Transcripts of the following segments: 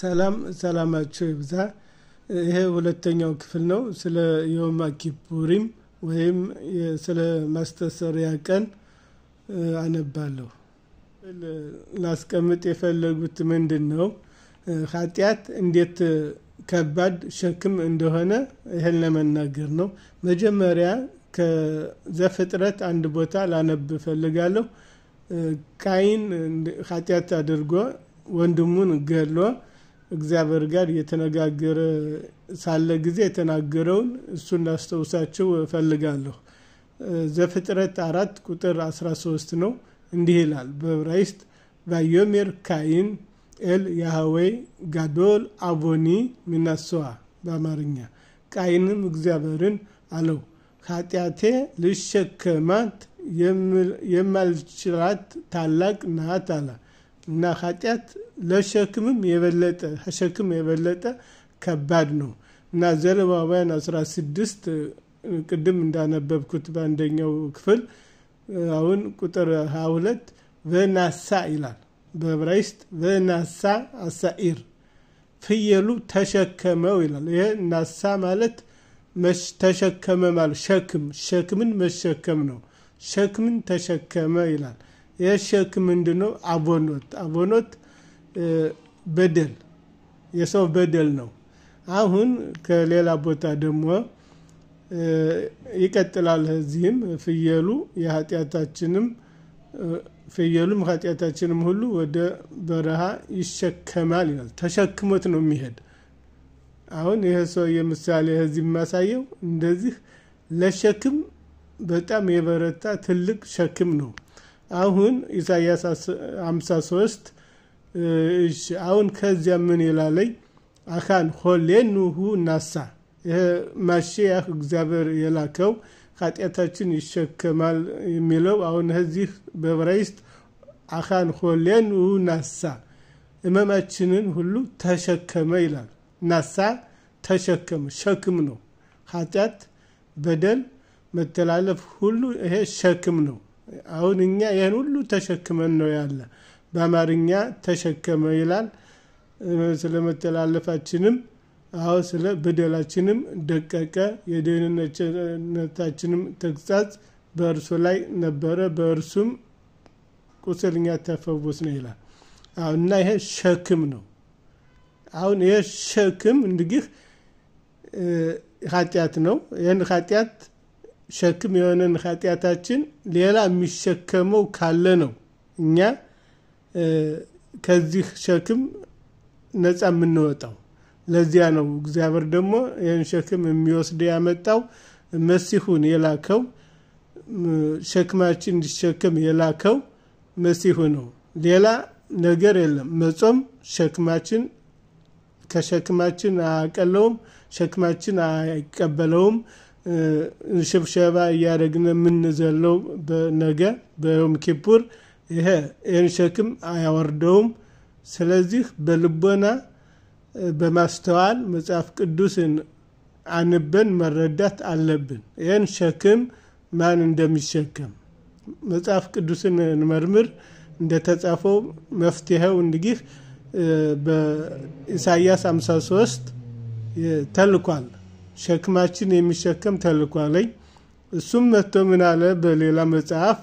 ሰላም ሰላማቸው ይብዛ ይሄ ሁለተኛው ክፍል ነው ስለ ዮማ ወይም ስለ ማስተሰሪያ ቀን አነባለሁ ላስቀምጥ የፈለጉት ምንድን ነው ኃጢአት እንዴት ከባድ ሸክም እንደሆነ ይህን ለመናገር ነው መጀመሪያ ከዘፍጥረት አንድ ቦታ ላነብ ፈልጋለሁ ቃይን ኃጢአት አድርጎ ወንድሙን ገሎ? እግዚአብሔር ጋር እየተነጋገረ ሳለ ጊዜ የተናገረውን እሱን ላስታውሳቸው እፈልጋለሁ። ዘፍጥረት አራት ቁጥር 13 ነው። እንዲህ ይላል በዕብራይስጥ ቫዮሜር ካይን ኤል ያህዌ ጋዶል አቮኒ ሚናሰዋ በአማርኛ ቃይንም እግዚአብሔርን አለው ኃጢአቴ ልሸከማት የማልችላት ታላቅ ናት አላ። እና ኃጢአት ለሸክምም የበለጠ ሸክም የበለጠ ከባድ ነው እና ዘሌዋውያን 16 ቅድም እንዳነበብኩት በአንደኛው ክፍል አሁን ቁጥር 22 ቨናሳ ይላል በዕብራይስጥ ቨናሳ አሳኢር ፍየሉ ተሸከመው ይላል ይሄ ናሳ ማለት ተሸከመ ማለት ሸክም ሸክምን መሸከም ነው ሸክምን ተሸከመ ይላል ይህ ሸክ ነው? አቦኖት አቦኖት በደል የሰው በደል ነው። አሁን ከሌላ ቦታ ደግሞ ይቀጥላል። እዚህም ፍየሉ የኃጢአታችንም ፍየሉም ኃጢአታችንም ሁሉ ወደ በረሃ ይሸከማል ይላል። ተሸክሞት ነው የሚሄድ። አሁን ይህ ሰው የምሳሌ እዚህ የሚያሳየው እንደዚህ ለሸክም በጣም የበረታ ትልቅ ሸክም ነው። አሁን ኢሳያስ 53 እሺ አሁን ከዚያ ምን ይላለኝ አካን ሆሌኑሁ ናሳ ይሄ ማሽያህ እግዚአብሔር የላከው ኃጢአታችን ይሸከማል የሚለው አሁን ከዚህ በብራይስት አካን ሆሌኑሁ ናሳ እመማችንን ሁሉ ተሸከመ ይላል ናሳ ተሸከመ ሸክም ነው ኃጢአት በደል መተላለፍ ሁሉ ይሄ ሸክም ነው አሁን እኛ ይህን ሁሉ ተሸክመን ነው ያለ። በአማርኛ ተሸከመ ይላል። ስለመተላለፋችንም መተላለፋችንም አዎ ስለ በደላችንም ደቀቀ፣ የደህንነታችንም ተግሳጽ በእርሱ ላይ ነበረ፣ በእርሱም ቁስልኛ ተፈወስ ነው ይላል። እና ይሄ ሸክም ነው። አሁን ይሄ ሸክም እንግዲህ ኃጢአት ነው። ይህን ኃጢአት ሸክም የሆነን ኃጢአታችን ሌላ የሚሸከመው ካለ ነው እኛ ከዚህ ሸክም ነፃ የምንወጣው። ለዚያ ነው እግዚአብሔር ደግሞ ይህን ሸክም የሚወስድ ያመጣው መሲሁን የላከው ሸክማችን እንዲሸከም የላከው መሲሁ ነው። ሌላ ነገር የለም። መጾም ሸክማችን ከሸክማችን አያቀለውም፣ ሸክማችን አይቀበለውም። ሽብሸባ እያደረግን የምንዘለው ነገ በዮም ኪፑር ይሄ ይህን ሸክም አያወርደውም። ስለዚህ በልቦና በማስተዋል መጽሐፍ ቅዱስን አንበን መረዳት አለብን። ይህን ሸክም ማን እንደሚሸከም መጽሐፍ ቅዱስን እንመርምር። እንደተጻፈው መፍትሄው እንግዲህ በኢሳያስ 53 ተልኳል። ሸክማችን የሚሸከም ተልኳለኝ። እሱም መጥቶ ምን አለ? በሌላ መጽሐፍ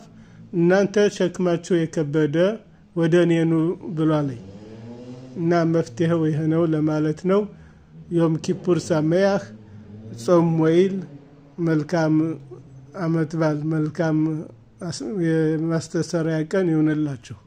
እናንተ ሸክማችሁ የከበደ ወደ እኔኑ ብሏለኝ እና መፍትሄው ይህ ነው ለማለት ነው። ዮም ኪፑር ሳመያህ፣ ጾም ወይል፣ መልካም አመት ባል፣ መልካም የማስተሰሪያ ቀን ይሆንላችሁ።